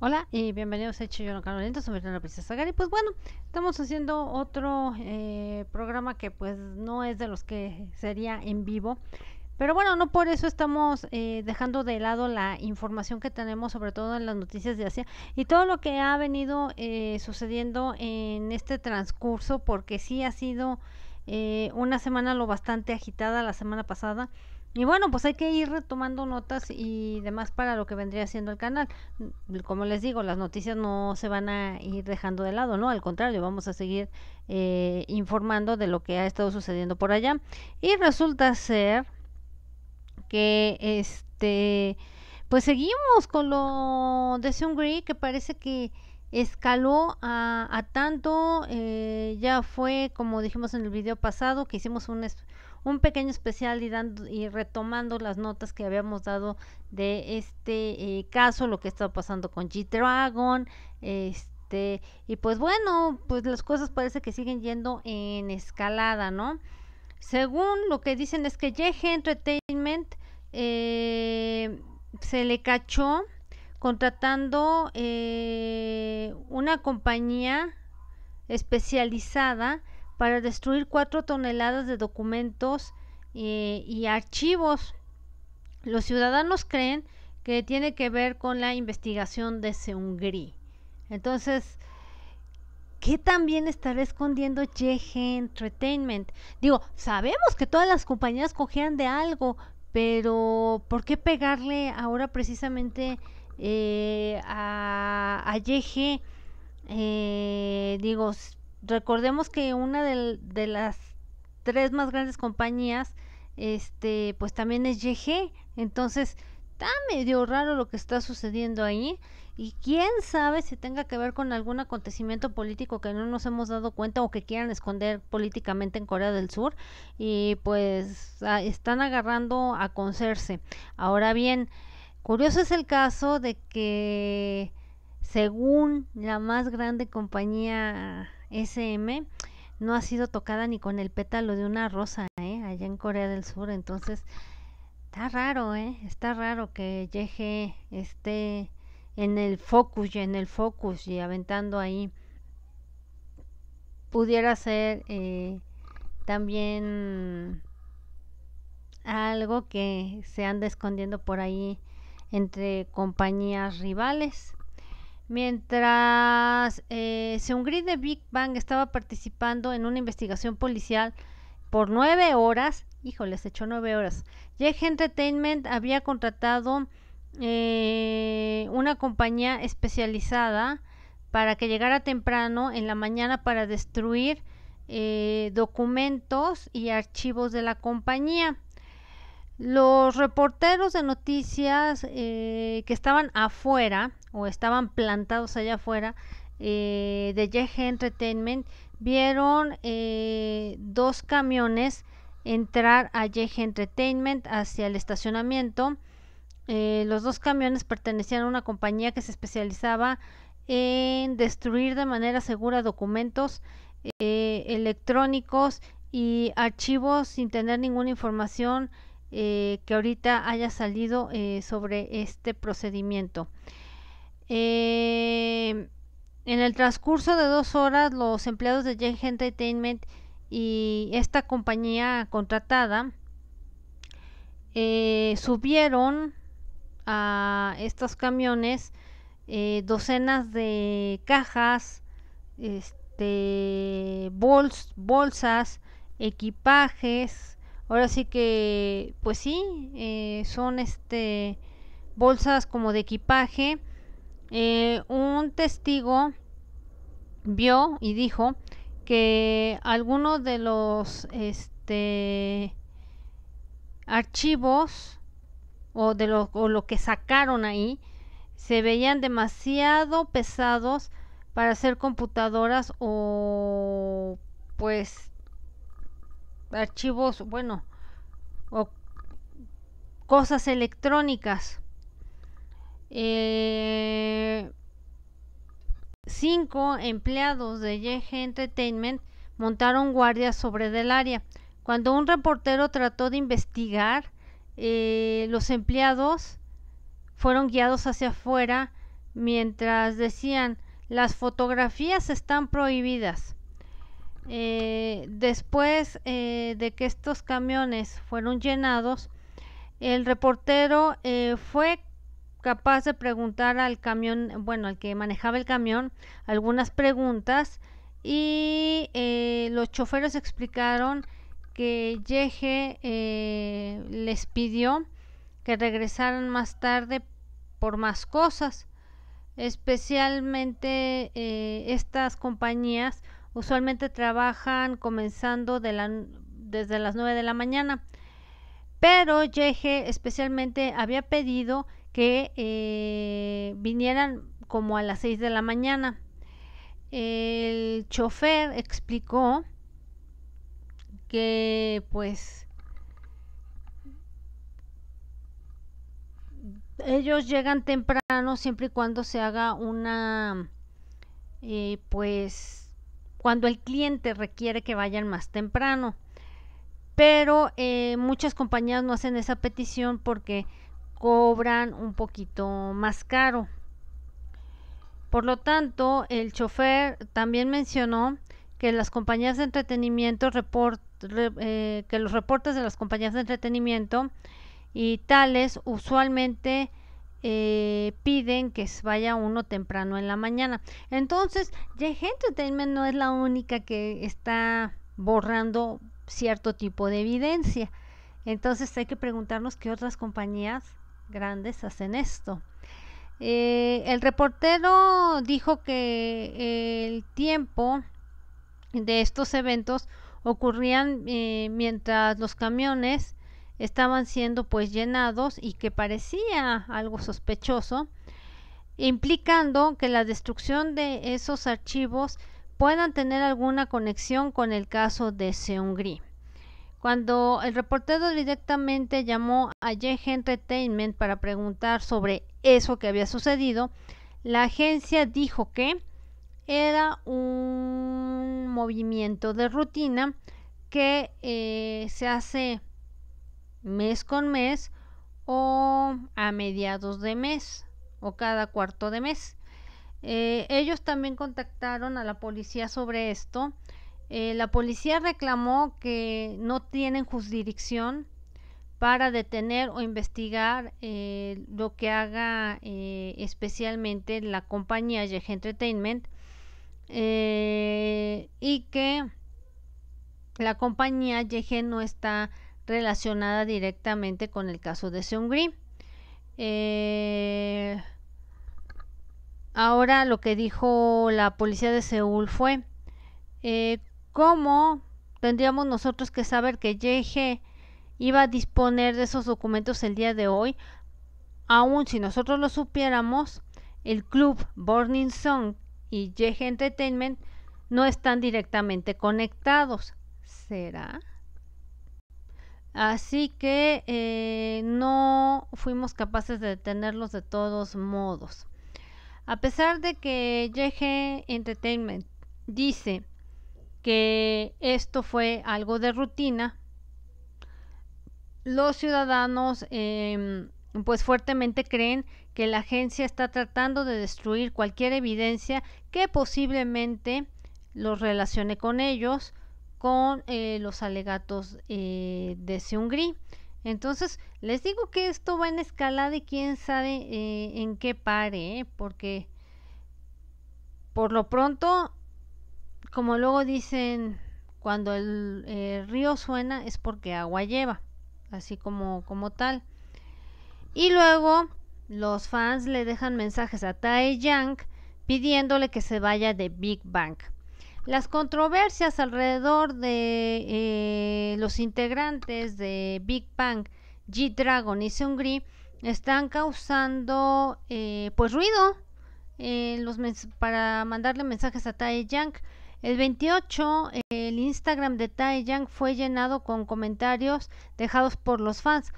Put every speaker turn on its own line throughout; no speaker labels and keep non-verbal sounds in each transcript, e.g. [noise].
Hola y bienvenidos a Hecho Canal Lento, soy la Princesa y Pues bueno, estamos haciendo otro eh, programa que pues no es de los que sería en vivo. Pero bueno, no por eso estamos eh, dejando de lado la información que tenemos, sobre todo en las noticias de Asia, y todo lo que ha venido eh, sucediendo en este transcurso, porque sí ha sido una semana lo bastante agitada la semana pasada. Y bueno, pues hay que ir retomando notas y demás para lo que vendría siendo el canal. Como les digo, las noticias no se van a ir dejando de lado, ¿no? Al contrario, vamos a seguir eh, informando de lo que ha estado sucediendo por allá. Y resulta ser que este, pues seguimos con lo de Seungri, que parece que escaló a, tanto, eh, ya fue como dijimos en el video pasado, que hicimos un un pequeño especial y, dando, y retomando las notas que habíamos dado de este eh, caso, lo que está pasando con G-Dragon, este, y pues bueno, pues las cosas parece que siguen yendo en escalada, ¿no? Según lo que dicen es que YG Entertainment eh, se le cachó contratando eh, una compañía especializada para destruir cuatro toneladas de documentos eh, y archivos. Los ciudadanos creen que tiene que ver con la investigación de Seungri. Entonces, ¿qué también estará escondiendo YG Entertainment? Digo, sabemos que todas las compañías cogían de algo, pero ¿por qué pegarle ahora precisamente eh, a, a YG? Eh, digo, recordemos que una de, las tres más grandes compañías, este, pues también es YG. Entonces, está medio raro lo que está sucediendo ahí. Y quién sabe si tenga que ver con algún acontecimiento político que no nos hemos dado cuenta o que quieran esconder políticamente en Corea del Sur. Y pues están agarrando a concerse. Ahora bien, curioso es el caso de que según la más grande compañía SM no ha sido tocada ni con el pétalo de una rosa, ¿eh? allá en Corea del Sur. Entonces, está raro, ¿eh? está raro que Yeje esté en el focus y en el focus y aventando ahí. Pudiera ser eh, también algo que se anda escondiendo por ahí entre compañías rivales. Mientras eh, Seungri de Big Bang estaba participando en una investigación policial por nueve horas, híjole, se echó nueve horas, Jack Entertainment había contratado eh, una compañía especializada para que llegara temprano en la mañana para destruir eh, documentos y archivos de la compañía. Los reporteros de noticias eh, que estaban afuera o estaban plantados allá afuera eh, de YG Entertainment vieron eh, dos camiones entrar a YG Entertainment hacia el estacionamiento. Eh, los dos camiones pertenecían a una compañía que se especializaba en destruir de manera segura documentos electrónicos y archivos sin tener ninguna información que ahorita haya salido sobre este procedimiento. Em, en el transcurso de dos horas, los empleados de J&J Entertainment y esta compañía contratada eh, subieron a estos camiones eh, docenas de cajas, este, bolsas, equipajes. Ahora sí que, pues sí, eh, son este bolsas como de equipaje eh, un testigo vio y dijo que algunos de los este, archivos o de lo, o lo que sacaron ahí se veían demasiado pesados para ser computadoras o pues archivos, bueno, o cosas electrónicas. Eh, cinco empleados de YG Entertainment montaron guardias sobre del área. Cuando un reportero trató de investigar, eh, los empleados fueron guiados hacia afuera mientras decían las fotografías están prohibidas. Eh, después de que estos camiones fueron llenados, el reportero fue capaz de preguntar al camión, bueno, al que manejaba el camión, algunas preguntas y eh, los choferes explicaron que Yeje eh, les pidió que regresaran más tarde por más cosas. Especialmente eh, estas compañías usualmente trabajan comenzando desde las 9 de la mañana. Pero Yeje especialmente había pedido que eh, vinieran como a las 6 de la mañana. El chofer explicó que pues ellos llegan temprano siempre y cuando se haga una eh, pues cuando el cliente requiere que vayan más temprano pero eh, muchas compañías no hacen esa petición porque cobran un poquito más caro. Por lo tanto, el chofer también mencionó que las compañías de entretenimiento report, eh, que los reportes de las compañías de entretenimiento y tales usualmente eh, piden que vaya uno temprano en la mañana. Entonces, de Entertainment no es la única que está borrando cierto tipo de evidencia. Entonces hay que preguntarnos qué otras compañías grandes hacen esto. Eh, el reportero dijo que eh, el tiempo de estos eventos ocurrían eh, mientras los camiones estaban siendo pues llenados y que parecía algo sospechoso, implicando que la destrucción de esos archivos puedan tener alguna conexión con el caso de Seungri. Cuando el reportero directamente llamó a YG Entertainment para preguntar sobre eso que había sucedido, la agencia dijo que era un movimiento de rutina que eh, se hace mes con mes o a mediados de mes o cada cuarto de mes. Eh, ellos también contactaron a la policía sobre esto eh, la policía reclamó que no tienen jurisdicción para detener o investigar eh, lo que haga eh, especialmente la compañía YG Entertainment y que la compañía YG no está relacionada directamente con el caso de Seungri. ahora lo que dijo la policía de Seúl fue cómo tendríamos nosotros que saber que YG iba a disponer de esos documentos el día de hoy, aun si nosotros lo supiéramos, el club Burning Song y YG Entertainment no están directamente conectados. ¿Será? Así que eh, no fuimos capaces de detenerlos de todos modos. A pesar de que YG Entertainment dice que esto fue algo de rutina, los ciudadanos em, pues fuertemente creen que la agencia está tratando de destruir cualquier evidencia que posiblemente los relacione con ellos, con eh, los alegatos eh, de Seungri. Entonces, les digo que esto va en escalada y quién sabe eh, en qué pare, ¿eh? porque por lo pronto como luego dicen, cuando el eh, río suena es porque agua lleva, así como, como tal. Y luego los fans le dejan mensajes a Tae Yang pidiéndole que se vaya de Big Bang. Las controversias alrededor de eh, los integrantes de Big Bang, G-Dragon y Seungri están causando eh, pues ruido para mandarle mensajes a Tae Yang el 28, el Instagram de Tai fue llenado con comentarios dejados por los fans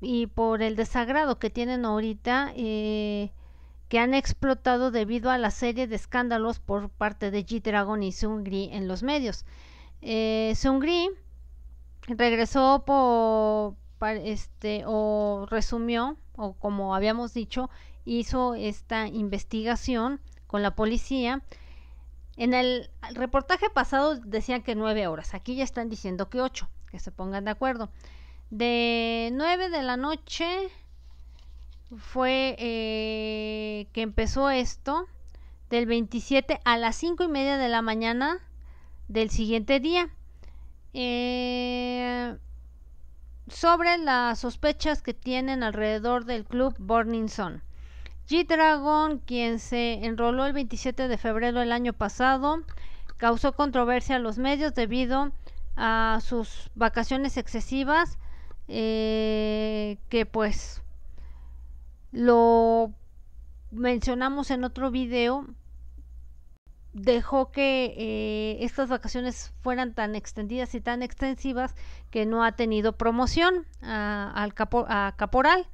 y por el desagrado que tienen ahorita, eh, que han explotado debido a la serie de escándalos por parte de G-Dragon y Sungri en los medios. Eh, Sungri regresó por, este, o resumió, o como habíamos dicho, hizo esta investigación con la policía en el reportaje pasado decían que nueve horas, aquí ya están diciendo que ocho, que se pongan de acuerdo. De nueve de la noche fue eh, que empezó esto, del 27 a las cinco y media de la mañana del siguiente día. Eh, sobre las sospechas que tienen alrededor del club Burning G-Dragon, quien se enroló el 27 de febrero del año pasado, causó controversia a los medios debido a sus vacaciones excesivas, eh, que pues lo mencionamos en otro video, dejó que eh, estas vacaciones fueran tan extendidas y tan extensivas que no ha tenido promoción al a Caporal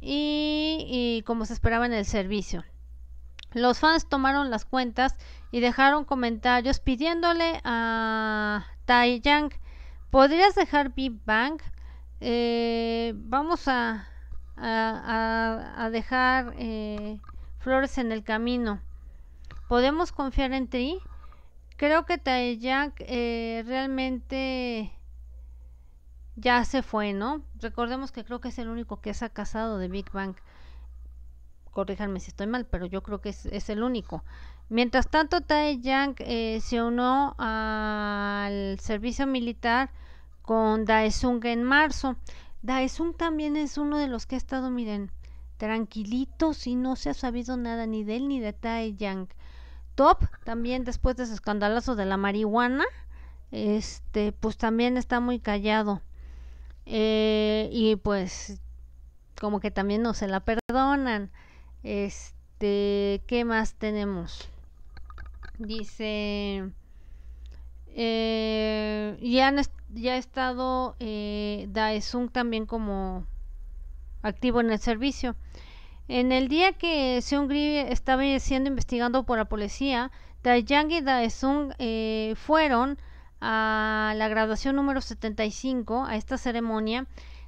y, como se esperaba en el servicio. Los fans tomaron las cuentas y dejaron comentarios pidiéndole a Tai Yang, ¿podrías dejar Big Bang? Eh, vamos a, dejar eh, flores en el camino. ¿Podemos confiar en ti? Creo que Tai Yang eh, realmente ya se fue, ¿no? Recordemos que creo que es el único que se ha casado de Big Bang. Corríjanme si estoy mal, pero yo creo que es, el único. Mientras tanto, Tae Yang eh, se unió al servicio militar con Daesung en marzo. Daesung también es uno de los que ha estado, miren, tranquilitos y no se ha sabido nada ni de él ni de Tae Yang. Top también después de ese escandalazo de la marihuana, este, pues también está muy callado. Eh, y pues como que también no se la perdonan. Este, ¿qué más tenemos? Dice, eh, ya, ya ha estado eh, Daesung también como activo en el servicio. En el día que Seungri estaba siendo investigado por la policía, yang y Daesung eh, fueron a la graduación número 75, a esta ceremonia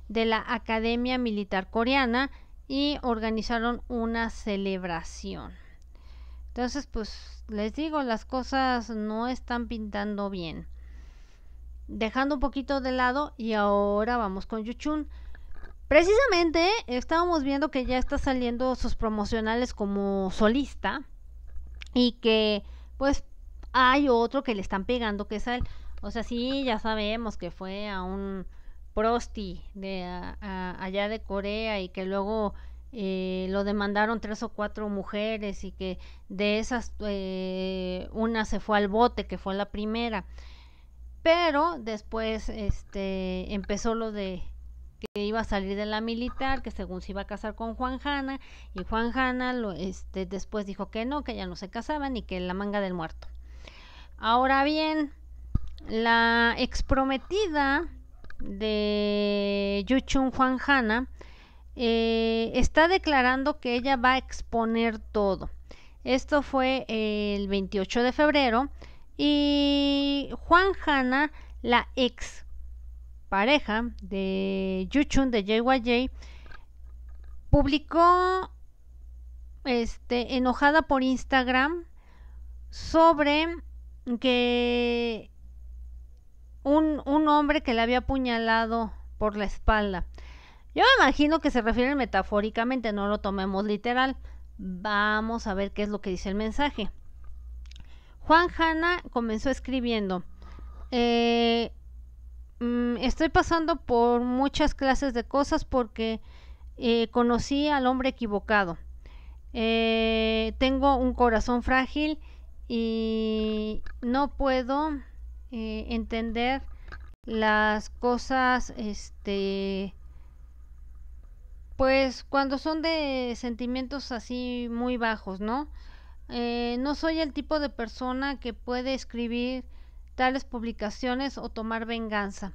de la Academia Militar Coreana y organizaron una celebración. Entonces, pues les digo, las cosas no están pintando bien. Dejando un poquito de lado y ahora vamos con Yuchun. Precisamente estábamos viendo que ya está saliendo sus promocionales como solista y que pues hay otro que le están pegando que es el o sea, sí, ya sabemos que fue a un prosti de allá de Corea y que luego eh, lo demandaron tres o cuatro mujeres y que de esas eh, una se fue al bote, que fue la primera. Pero después este, empezó lo de que iba a salir de la militar, que según se iba a casar con Juan Hanna, y Juan Hanna lo, este, después dijo que no, que ya no se casaban y que la manga del muerto. Ahora bien, la exprometida de Yuchun Juan Hana eh, está declarando que ella va a exponer todo. Esto fue el 28 de febrero y Juan Hanna, la ex pareja de Yuchun de JYJ, publicó este, enojada por Instagram sobre que un, hombre que le había apuñalado por la espalda. Yo me imagino que se refiere metafóricamente, no lo tomemos literal. Vamos a ver qué es lo que dice el mensaje. Juan Hanna comenzó escribiendo, eh, mm, estoy pasando por muchas clases de cosas porque eh, conocí al hombre equivocado. Eh, tengo un corazón frágil y no puedo eh, entender las cosas, este, pues cuando son de sentimientos así muy bajos, ¿no? Eh, no soy el tipo de persona que puede escribir tales publicaciones o tomar venganza,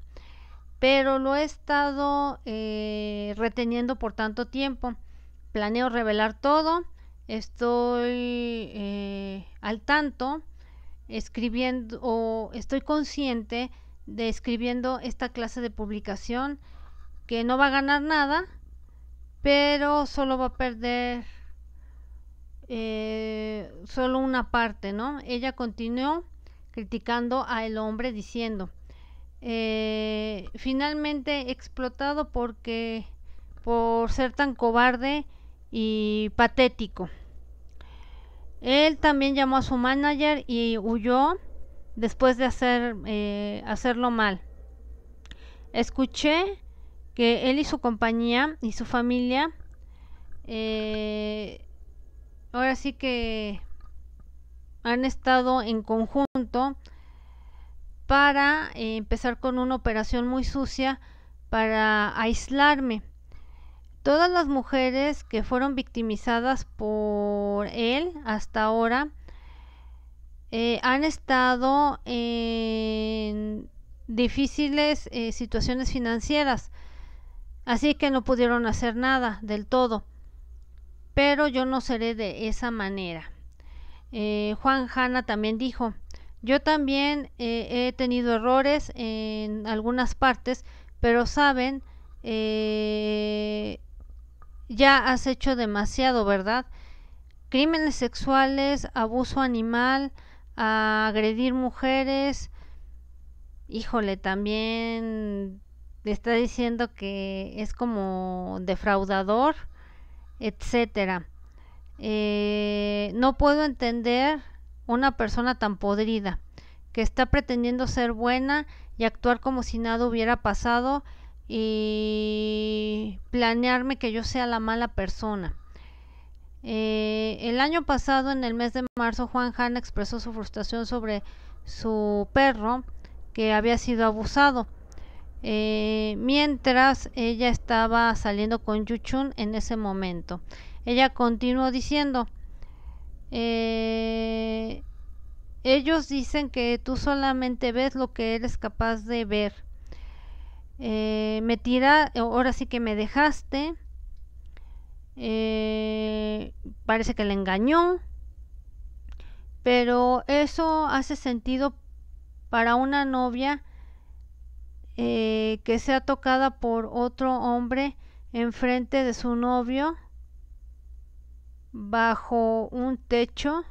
pero lo he estado eh, reteniendo por tanto tiempo. Planeo revelar todo, estoy al tanto escribiendo o estoy consciente de escribiendo esta clase de publicación que no va a ganar nada, pero solo va a perder eh, solo una parte, ¿no? Ella continuó criticando al hombre diciendo, eh, finalmente explotado porque por ser tan cobarde y patético. Él también llamó a su manager y huyó después de hacer, eh, hacerlo mal. Escuché que él y su compañía y su familia, eh, ahora sí que han estado en conjunto para eh, empezar con una operación muy sucia para aislarme. Todas las mujeres que fueron victimizadas por él hasta ahora eh, han estado en difíciles eh, situaciones financieras, así que no pudieron hacer nada del todo. Pero yo no seré de esa manera. Eh, Juan Hanna también dijo, yo también he tenido errores en algunas partes, pero saben, ya has hecho demasiado, ¿verdad? Crímenes sexuales, abuso animal, agredir mujeres. Híjole, también le está diciendo que es como defraudador, etcétera. Eh, no puedo entender una persona tan podrida que está pretendiendo ser buena y actuar como si nada hubiera pasado y planearme que yo sea la mala persona. Eh, el año pasado, en el mes de marzo, Juan Han expresó su frustración sobre su perro que había sido abusado. Eh, mientras ella estaba saliendo con Yuchun en ese momento, ella continuó diciendo: eh, Ellos dicen que tú solamente ves lo que eres capaz de ver eh, me tira, eh, ahora sí que me dejaste. Eh, parece que le engañó. Pero eso hace sentido para una novia que sea tocada por otro hombre enfrente de su novio bajo un techo.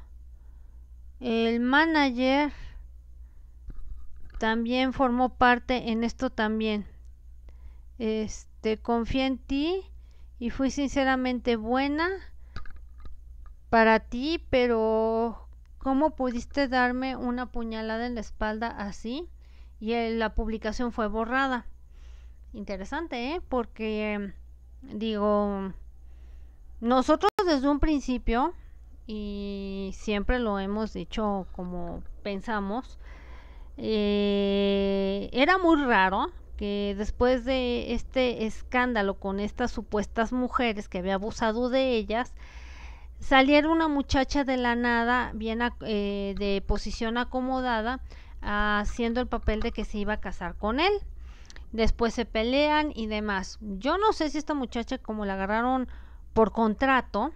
El manager también formó parte en esto también. Este, confié en ti y fui sinceramente buena para ti, pero ¿cómo pudiste darme una puñalada en la espalda así? Y eh, la publicación fue borrada. Interesante, ¿eh? Porque, digo, nosotros desde un principio, y siempre lo hemos dicho como pensamos, eh, era muy raro que después de este escándalo con estas supuestas mujeres que había abusado de ellas, saliera una muchacha de la nada, bien eh, de posición acomodada, haciendo el papel de que se iba a casar con él. Después se pelean y demás. Yo no sé si esta muchacha, como la agarraron por contrato,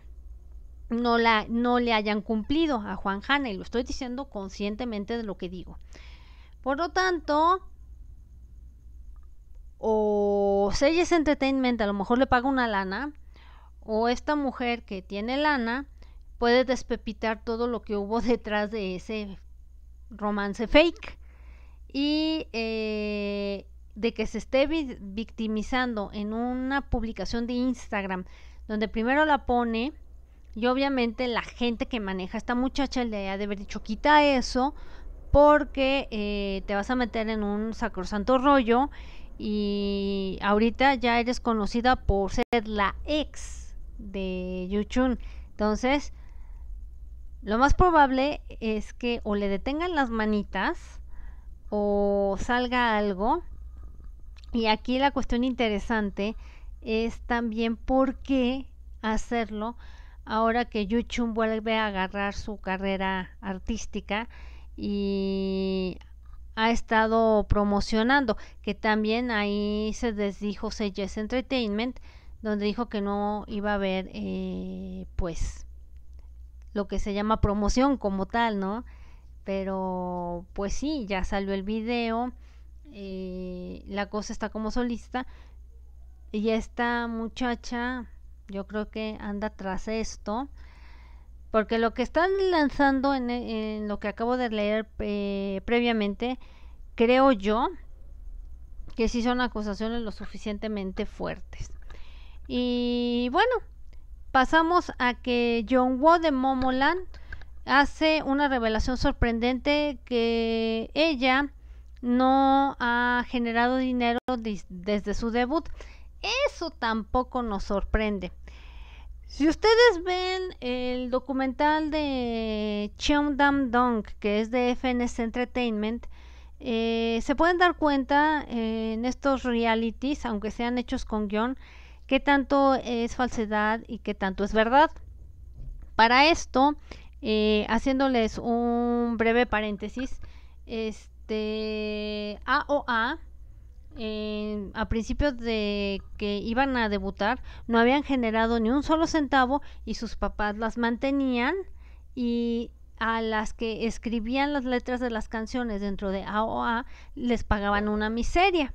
no, la, no le hayan cumplido a Juan Hanna, y lo estoy diciendo conscientemente de lo que digo. Por lo tanto, o Selles Entertainment a lo mejor le paga una lana, o esta mujer que tiene lana puede despepitar todo lo que hubo [laughs] detrás de ese romance fake. Y eh, de que se esté victimizando en una publicación de Instagram, donde primero la pone, y obviamente la gente que maneja esta muchacha le ha de haber dicho, quita eso, porque eh, te vas a meter en un sacrosanto rollo y ahorita ya eres conocida por ser la ex de Yuchun. Entonces, lo más probable es que o le detengan las manitas o salga algo. Y aquí la cuestión interesante es también por qué hacerlo ahora que Yuchun vuelve a agarrar su carrera artística y ha estado promocionando, que también ahí se desdijo Seges Entertainment, donde dijo que no iba a haber, eh, pues, lo que se llama promoción como tal, ¿no? Pero, pues sí, ya salió el video, eh, la cosa está como solista, y esta muchacha, yo creo que anda tras esto, porque lo que están lanzando en, e, lo que acabo de leer eh, previamente, creo yo que sí son acusaciones lo suficientemente fuertes. Y bueno, pasamos a que John Woo de Momoland hace una revelación sorprendente que ella no ha generado dinero desde su debut. Eso tampoco nos sorprende. Si ustedes ven el documental de cheongdam Dam Dong, que es de FNS Entertainment, eh, se pueden dar cuenta eh, en estos realities, aunque sean hechos con guión, qué tanto es falsedad y qué tanto es verdad. Para esto, eh, haciéndoles un breve paréntesis, este AOA eh, a principios de que iban a debutar, no habían generado ni un solo centavo y sus papás las mantenían y a las que escribían las letras de las canciones dentro de AOA les pagaban una miseria.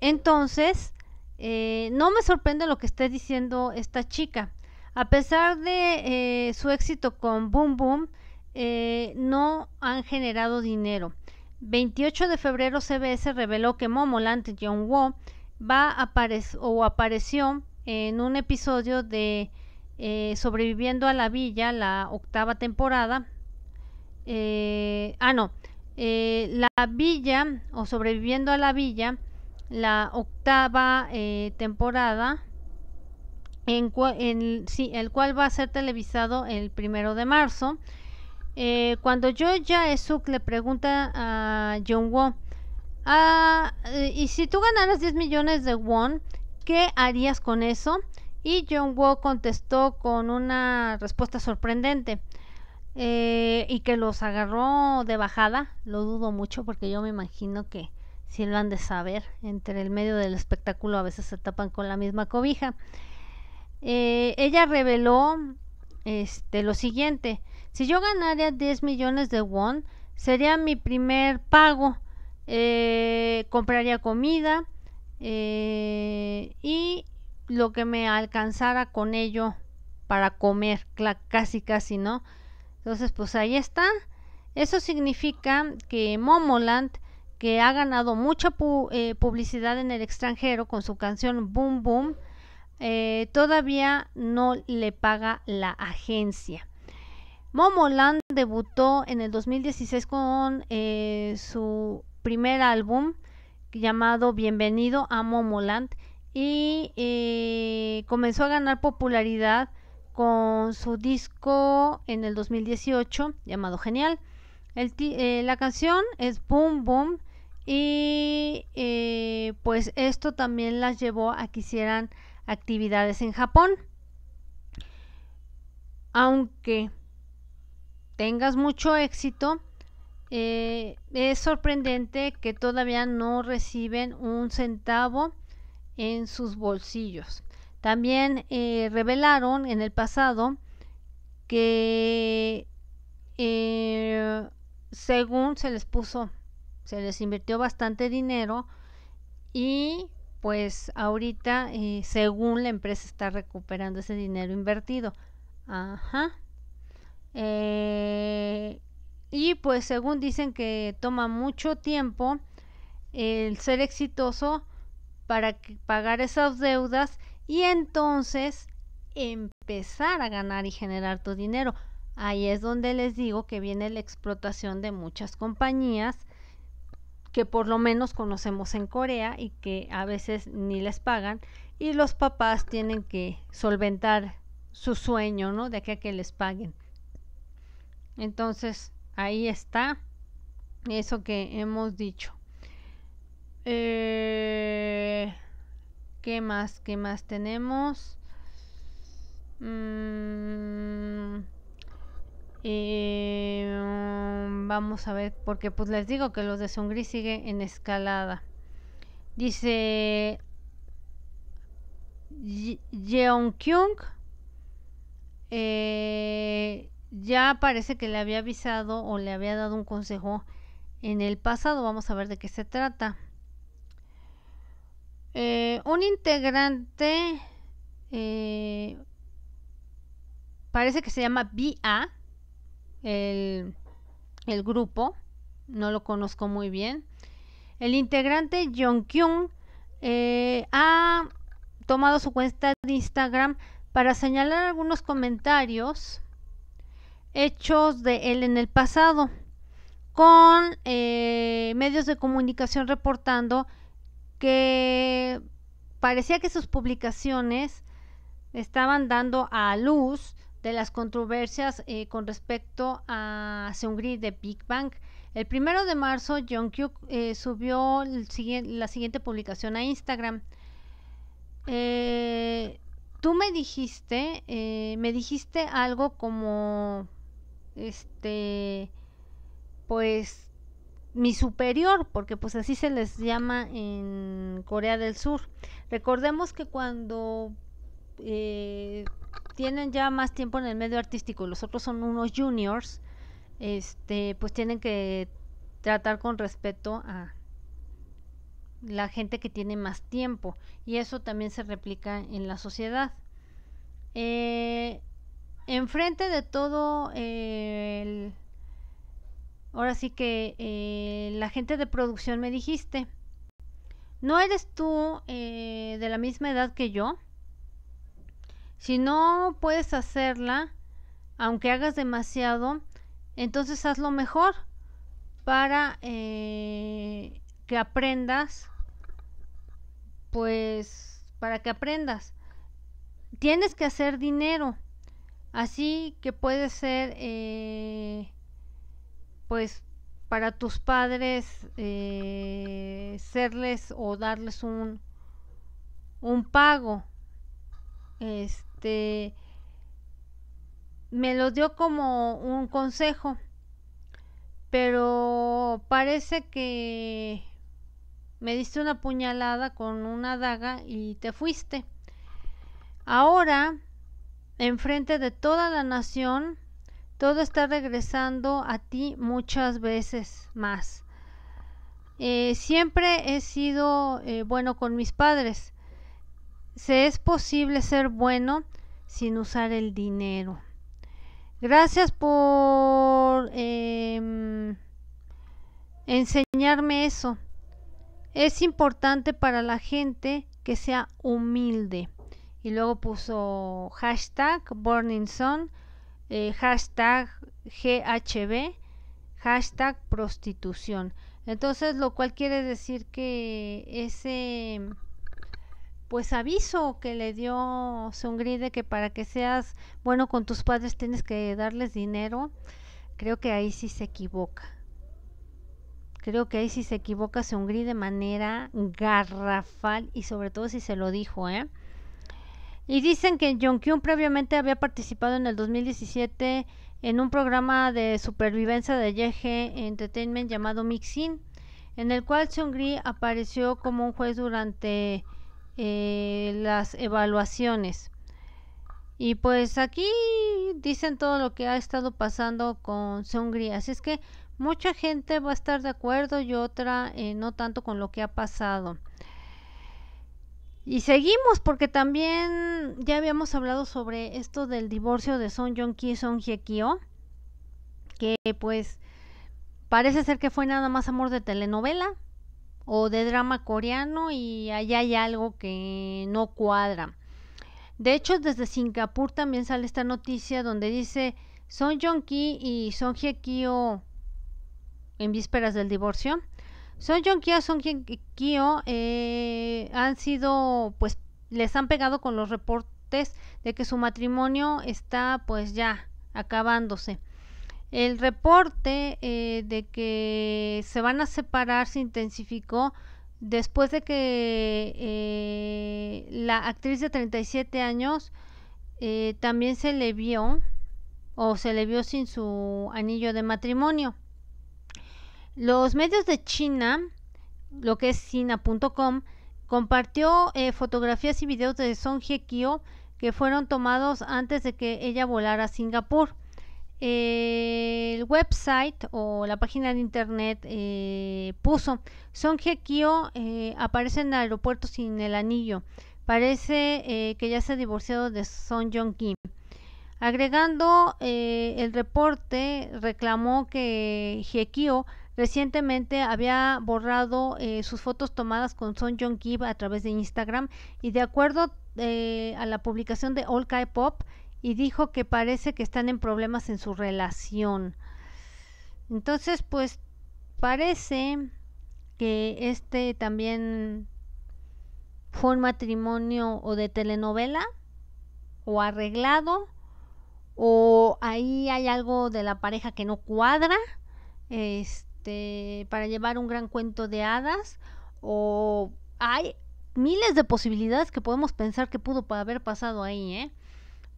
Entonces, eh, no me sorprende lo que esté diciendo esta chica. A pesar de eh, su éxito con Boom Boom, eh, no han generado dinero. 28 de febrero CBS reveló que Momoland John Woo va a o apareció en un episodio de eh, Sobreviviendo a la Villa, la octava temporada. Eh, ah, no. Eh, la Villa o Sobreviviendo a la Villa, la octava temporada, en, el cual va a ser televisado el primero de marzo. Eh, cuando yo ya Esuk le pregunta a John Wo ah, eh, y si tú ganaras 10 millones de won, ¿qué harías con eso? Y John Wo contestó con una respuesta sorprendente. Eh, y que los agarró de bajada, lo dudo mucho porque yo me imagino que si lo han de saber, entre el medio del espectáculo a veces se tapan con la misma cobija. ella reveló este, lo siguiente, si yo ganara 10 millones de won, sería mi primer pago. Eh, compraría comida eh, y lo que me alcanzara con ello para comer, casi casi, ¿no? Entonces, pues ahí está. Eso significa que Momoland, que ha ganado mucha eh, publicidad en el extranjero con su canción Boom Boom, todavía no le paga la agencia. Momoland debutó en el 2016 con eh, su primer álbum llamado Bienvenido a Momoland y eh, comenzó a ganar popularidad con su disco en el 2018 llamado Genial. Eh, la canción es Boom Boom y pues esto también las llevó a que hicieran actividades en Japón. Aunque tengas mucho éxito, eh, es sorprendente que todavía no reciben un centavo en sus bolsillos. También eh, revelaron en el pasado que eh, según se les puso, se les invirtió bastante dinero y pues ahorita según la empresa está recuperando ese dinero invertido. Ajá. Eh, y pues según dicen que toma mucho tiempo el ser exitoso para pagar esas deudas y entonces empezar a ganar y generar tu dinero. Ahí es donde les digo que viene la explotación de muchas compañías que por lo menos conocemos en Corea y que a veces ni les pagan y los papás tienen que solventar su sueño, ¿no? De que les paguen. Entonces, ahí está eso que hemos dicho. Eh, ¿Qué más? ¿Qué más tenemos? Mm, em, vamos a ver, porque pues les digo que los de Sungri sigue en escalada. Dice Jeon Kyung. Eh, ya parece que le había avisado o le había dado un consejo en el pasado. Vamos a ver de qué se trata. Eh, un integrante eh, parece que se llama BA, el, grupo, no lo conozco muy bien. El integrante Jong eh, ha tomado su cuenta de Instagram para señalar algunos comentarios hechos de él en el pasado, con eh, medios de comunicación reportando que parecía que sus publicaciones estaban dando a luz de las controversias eh, con respecto a Seungri de Big Bang. El primero de marzo, John eh, subió la siguiente publicación a Instagram. tú me dijiste, me dijiste algo como este, pues mi superior, porque pues así se les llama en Corea del Sur. Recordemos que cuando eh, tienen ya más tiempo en el medio artístico, los otros son unos juniors, este, pues tienen que tratar con respeto a la gente que tiene más tiempo y eso también se replica en la sociedad. Eh, enfrente de todo Ahora sí que eh, la gente de producción me dijiste, no eres tú eh, de la misma edad que yo. Si no puedes hacerla, aunque hagas demasiado, entonces haz lo mejor para eh, que aprendas, pues para que aprendas. Tienes que hacer dinero Así que puede ser, eh, pues, para tus padres eh, serles o darles un, un pago. Este me lo dio como un consejo, pero parece que me diste una puñalada con una daga y te fuiste. Ahora enfrente de toda la nación, todo está regresando a ti muchas veces más. Eh, siempre he sido eh, bueno con mis padres. Se es posible ser bueno sin usar el dinero. Gracias por em, enseñarme eso. Es importante para la gente que sea humilde y luego puso hashtag Burning Sun, eh, hashtag GHB, hashtag prostitución. Entonces, lo cual quiere decir que ese pues aviso que le dio Sungri de que para que seas bueno con tus padres tienes que darles dinero, creo que ahí sí se equivoca. Creo que ahí sí se equivoca Sungri de manera garrafal y sobre todo si se lo dijo, ¿eh? Y dicen que jong previamente había participado en el 2017 en un programa de supervivencia de YG Entertainment llamado Mixin, en el cual Seungri apareció como un juez durante eh, las evaluaciones. Y pues aquí dicen todo lo que ha estado pasando con Seungri, así es que mucha gente va a estar de acuerdo y otra eh, no tanto con lo que ha pasado. Y seguimos porque también ya habíamos hablado sobre esto del divorcio de Son Jong-ki y Son Hye-kyo, que pues parece ser que fue nada más amor de telenovela o de drama coreano y allá hay algo que no cuadra. De hecho, desde Singapur también sale esta noticia donde dice Son Jong-ki y Son Hye-kyo en vísperas del divorcio son Jong Kyo, Son Kyo eh, han sido, pues, les han pegado con los reportes de que su matrimonio está, pues, ya acabándose. El reporte eh, de que se van a separar se intensificó después de que eh, la actriz de 37 años también se le vio o se le vio sin su anillo de matrimonio. Los medios de China, lo que es China.com, compartió eh, fotografías y videos de Song Hye Kyo que fueron tomados antes de que ella volara a Singapur. El website o la página de internet eh, puso Song Hye Kyo eh, aparece en el aeropuerto sin el anillo. Parece que ya se ha divorciado de Song Jong Kim. Agregando el reporte, reclamó que Hye Kyo Recientemente había borrado eh, sus fotos tomadas con Son Jong Ki a través de Instagram y de acuerdo eh, a la publicación de All K-Pop y dijo que parece que están en problemas en su relación. Entonces, pues parece que este también fue un matrimonio o de telenovela o arreglado o ahí hay algo de la pareja que no cuadra. Este este, para llevar un gran cuento de hadas o hay miles de posibilidades que podemos pensar que pudo haber pasado ahí, ¿eh?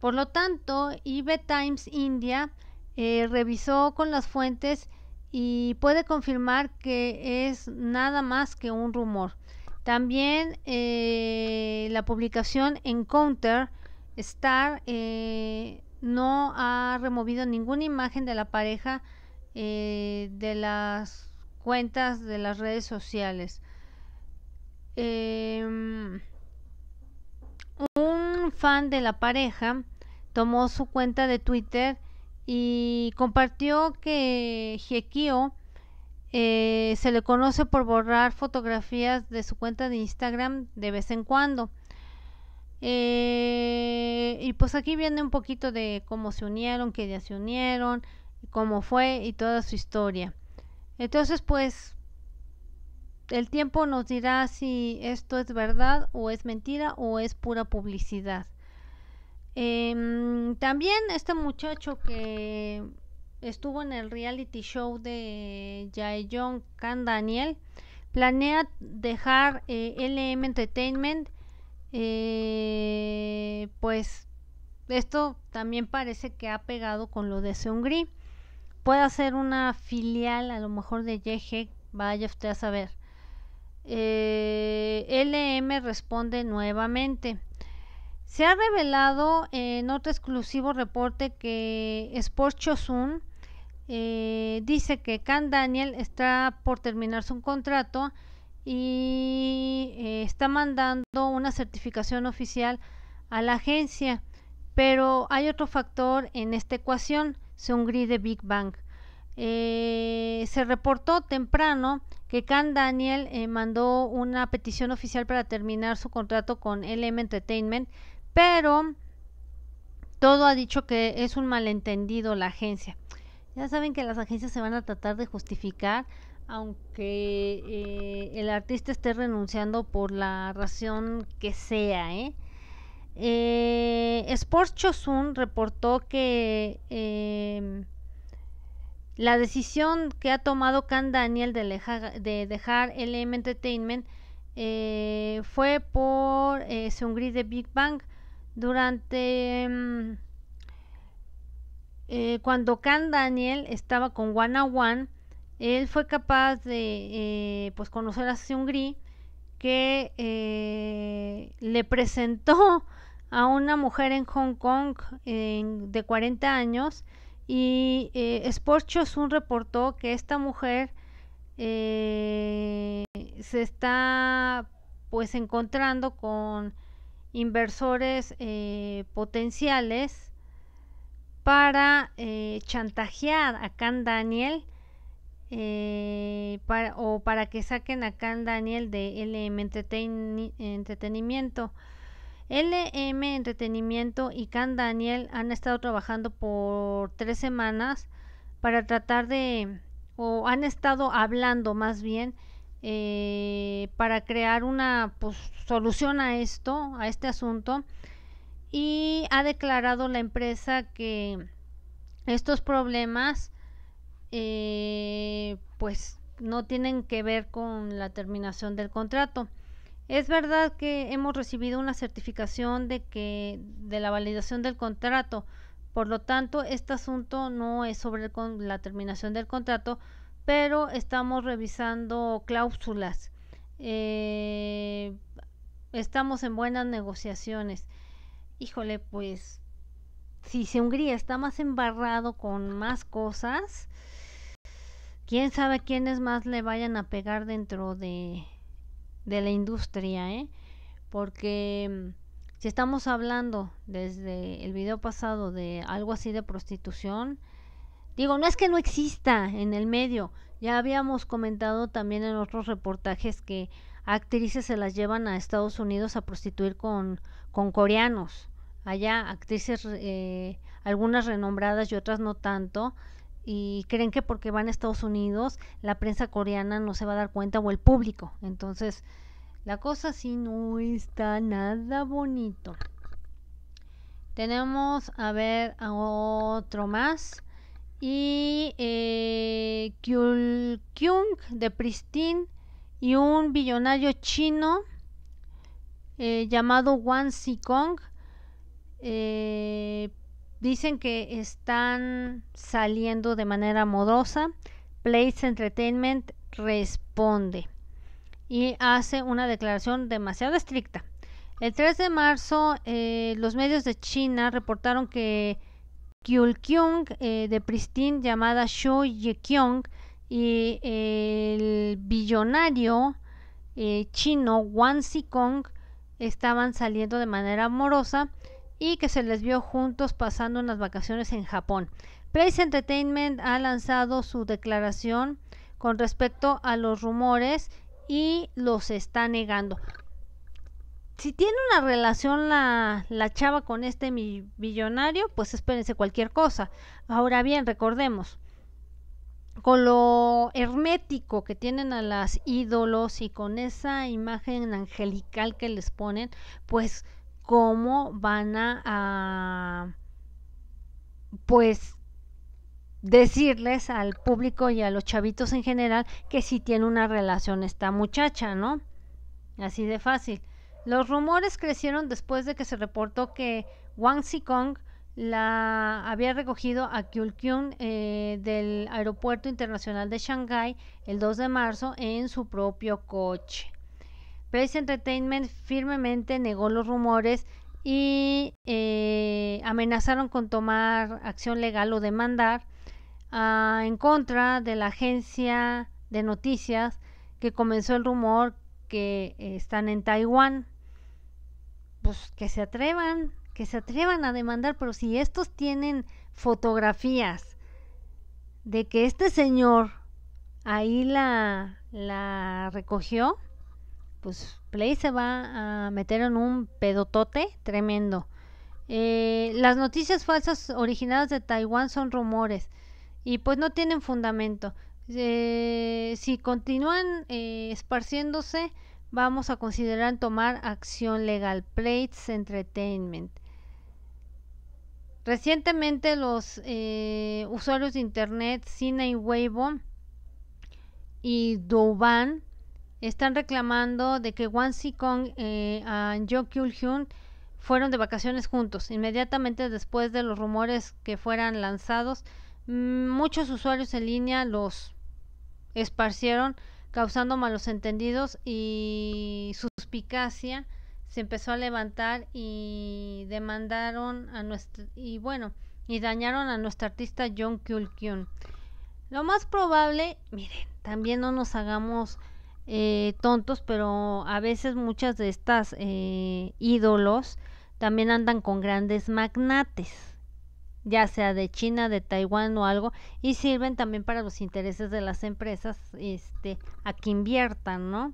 Por lo tanto, IB Times India eh, revisó con las fuentes y puede confirmar que es nada más que un rumor. También eh, la publicación Encounter Star no ha removido ninguna imagen de la pareja eh, de las cuentas de las redes sociales. Em, un fan de la pareja tomó su cuenta de Twitter y compartió que jequio eh, se le conoce por borrar fotografías de su cuenta de Instagram de vez en cuando. Eh, y pues aquí viene un poquito de cómo se unieron, que ya se unieron, como fue y toda su historia. Entonces, pues, el tiempo nos dirá si esto es verdad o es mentira o es pura publicidad. Em, también este muchacho que estuvo en el reality show de jong Can Daniel planea dejar eh, LM Entertainment. Eh, pues esto también parece que ha pegado con lo de Seungri puede ser una filial a lo mejor de YG, vaya usted a saber. Eh, LM responde nuevamente. Se ha revelado en otro exclusivo reporte que Sport Chosun eh, dice que Can Daniel está por terminar su contrato y eh, está mandando una certificación oficial a la agencia. Pero hay otro factor en esta ecuación gris de Big Bang. Eh, se reportó temprano que Can Daniel eh, mandó una petición oficial para terminar su contrato con LM Entertainment, pero todo ha dicho que es un malentendido la agencia. Ya saben que las agencias se van a tratar de justificar aunque eh, el artista esté renunciando por la razón que sea, ¿eh? Eh, Sports Chosun reportó que em, la decisión que ha tomado Can Daniel de, dejar LM Entertainment eh, fue por eh, Seungri de Big Bang durante em, eh, cuando Can Daniel estaba con One One él fue capaz de pues, conocer a Seungri que le presentó a una mujer en Hong Kong de 40 años y eh, reportó que esta mujer eh, se está pues encontrando con inversores eh, potenciales para eh, chantajear a Khan Daniel o para que saquen a Khan Daniel de LM Entretenimiento. LM Entretenimiento y Can Daniel han estado trabajando por tres semanas para tratar de, o han estado hablando más bien, eh, para crear una pues, solución a esto, a este asunto. Y ha declarado la empresa que estos problemas, eh, pues, no tienen que ver con la terminación del contrato. Es verdad que hemos recibido una certificación de que de la validación del contrato. Por lo tanto, este asunto no es sobre la terminación del contrato, pero estamos revisando cláusulas. Eh, estamos en buenas negociaciones. Híjole, pues si, si Hungría está más embarrado con más cosas, quién sabe quiénes más le vayan a pegar dentro de de la industria, ¿eh? porque mm, si estamos hablando desde el video pasado de algo así de prostitución, digo, no es que no exista en el medio, ya habíamos comentado también en otros reportajes que actrices se las llevan a Estados Unidos a prostituir con, con coreanos. Allá actrices, eh, algunas renombradas y otras no tanto, y creen que porque van a Estados Unidos la prensa coreana no se va a dar cuenta o el público. Entonces, la cosa sí no está nada bonito. Tenemos, a ver, a otro más. Y eh, Kyung de Pristine y un billonario chino eh, llamado Wang Sikong. eh, Dicen que están saliendo de manera modosa. Place Entertainment responde y hace una declaración demasiado estricta. El 3 de marzo, eh, los medios de China reportaron que Kyul Kyung eh, de Pristine, llamada Shu Yekyung, y el billonario eh, chino Wang Kong estaban saliendo de manera amorosa y que se les vio juntos pasando unas vacaciones en Japón. Place Entertainment ha lanzado su declaración con respecto a los rumores y los está negando. Si tiene una relación la, la chava con este millonario pues espérense cualquier cosa. Ahora bien, recordemos, con lo hermético que tienen a las ídolos y con esa imagen angelical que les ponen, pues cómo van a, pues decirles al público y a los chavitos en general que si tiene una relación esta muchacha, ¿no? Así de fácil. Los rumores crecieron después de que se reportó que Wang Kong la había recogido a Kyulkyung eh, del Aeropuerto Internacional de Shanghái el 2 de marzo en su propio coche. Place Entertainment firmemente negó los rumores y eh, amenazaron con tomar acción legal o demandar ah, en contra de la agencia de noticias que comenzó el rumor que están en Taiwán. Pues que se atrevan, que se atrevan a demandar, pero si estos tienen fotografías de que este señor ahí la recogió, pues Play se va a meter en un pedotote tremendo. Eh, las noticias falsas originadas de Taiwán son rumores y pues no tienen fundamento. Eh, si continúan eh, esparciéndose, vamos a considerar tomar acción legal. Plates Entertainment. Recientemente los usuarios de Internet Cine y Weibo y Douban están reclamando de que Wan Si y eh, a Kyul Hyun fueron de vacaciones juntos. Inmediatamente después de los rumores que fueran lanzados, mm, muchos usuarios en línea los esparcieron, causando malos entendidos y suspicacia se empezó a levantar y demandaron a nuestro y bueno y dañaron a nuestro artista John Kyul Kyun. Lo más probable, miren, también no nos hagamos eh, tontos, pero a veces muchas de estas eh, ídolos también andan con grandes magnates, ya sea de China, de Taiwán o algo, y sirven también para los intereses de las empresas este, a que inviertan, ¿no?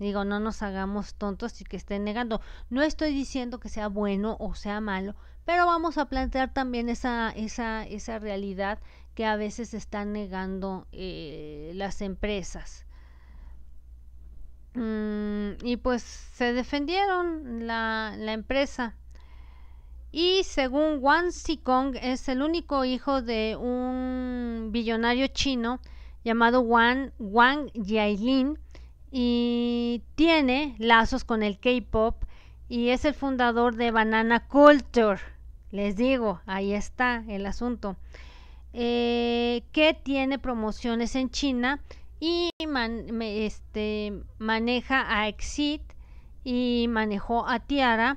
Digo, no nos hagamos tontos y que estén negando. No estoy diciendo que sea bueno o sea malo, pero vamos a plantear también esa, esa, esa realidad que a veces están negando eh, las empresas Mm, y pues se defendieron la, la empresa. Y según Wang Sikong, es el único hijo de un billonario chino llamado Wang, Wang Yailin y tiene lazos con el K-pop y es el fundador de Banana Culture. Les digo, ahí está el asunto. Eh, que tiene promociones en China y este, maneja a Exit y manejó a Tiara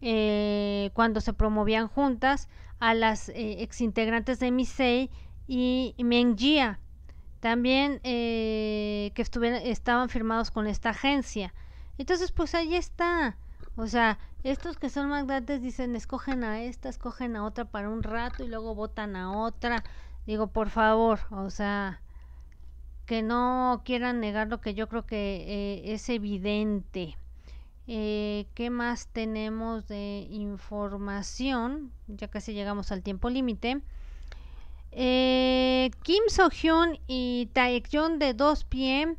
eh, cuando se promovían juntas a las eh, exintegrantes de Misei y Mengia también eh, que estuvieron estaban firmados con esta agencia. Entonces, pues ahí está. O sea, estos que son magnates dicen, escogen a esta, escogen a otra para un rato y luego votan a otra. Digo, por favor, o sea, que no quieran negar lo que yo creo que eh, es evidente. Eh, ¿Qué más tenemos de información? Ya casi llegamos al tiempo límite. Eh, Kim So-hyun y Taek Jun de 2PM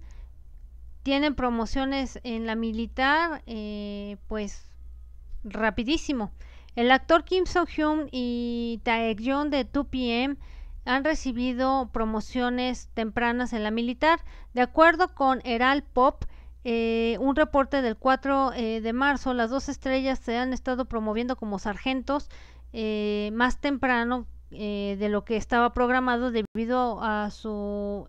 tienen promociones en la militar, pues rapidísimo. El actor Kim So-hyun y Taek Jun de 2PM han recibido promociones tempranas en la militar. De acuerdo con Heral Pop, eh, un reporte del 4 eh, de marzo, las dos estrellas se han estado promoviendo como sargentos eh, más temprano de lo que estaba programado debido a su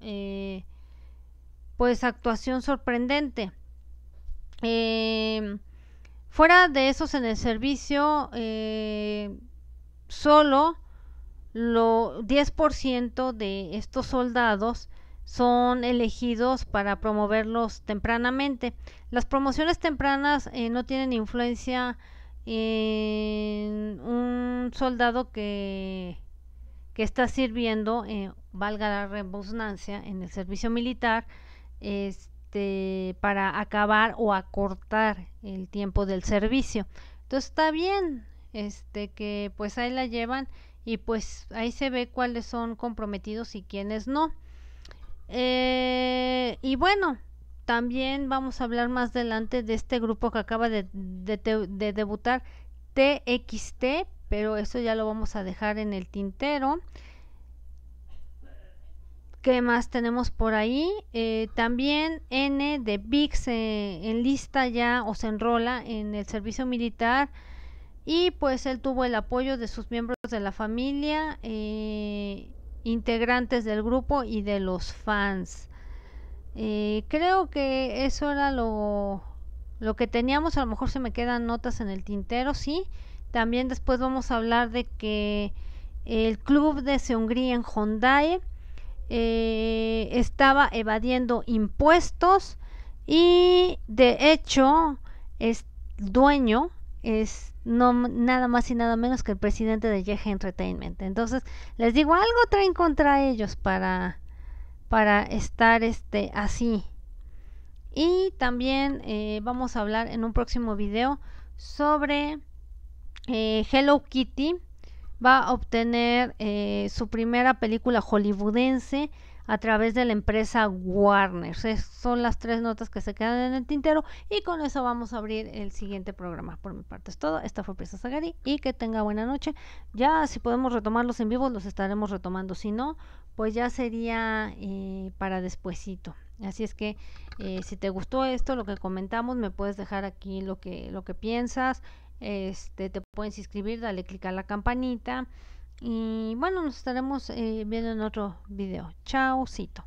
pues actuación sorprendente. fuera de esos en el servicio, solo lo 10% de estos soldados son elegidos para promoverlos tempranamente. Las promociones tempranas eh, no tienen influencia en un soldado que, está sirviendo, eh, valga la redundancia, en el servicio militar, este, para acabar o acortar el tiempo del servicio. Entonces está bien este, que pues ahí la llevan y pues ahí se ve cuáles son comprometidos y quiénes no. Eh, y bueno, también vamos a hablar más adelante de este grupo que acaba de, debutar, TXT, pero eso ya lo vamos a dejar en el tintero. ¿Qué más tenemos por ahí? Eh, también N de VIX se eh, en lista ya o se enrola en el servicio militar y pues él tuvo el apoyo de sus miembros de la familia, eh, integrantes del grupo y de los fans. Eh, creo que eso era lo, que teníamos, a lo mejor se me quedan notas en el tintero, sí. También después vamos a hablar de que el club de Hungría en Hyundai eh, estaba evadiendo impuestos y de hecho es dueño es no nada más y nada menos que el presidente de YG Entertainment. Entonces, les digo, algo traen contra ellos para para estar este así. Y también eh, vamos a hablar en un próximo video sobre eh, Hello Kitty. Va a obtener eh, su primera película hollywoodense a través de la empresa Warner. son las tres notas que se quedan en el tintero y con eso vamos a abrir el siguiente programa. Por mi parte es todo. Esta fue Presa Sagari y que tenga buena noche. Ya si podemos retomarlos en vivo los estaremos retomando. Si no, pues ya sería eh, para despuesito. Así es que eh, si te gustó esto, lo que comentamos, me puedes dejar aquí lo que, lo que piensas. Este, te puedes inscribir, dale clic a la campanita. Y bueno, nos estaremos eh, viendo en otro video. Chaucito.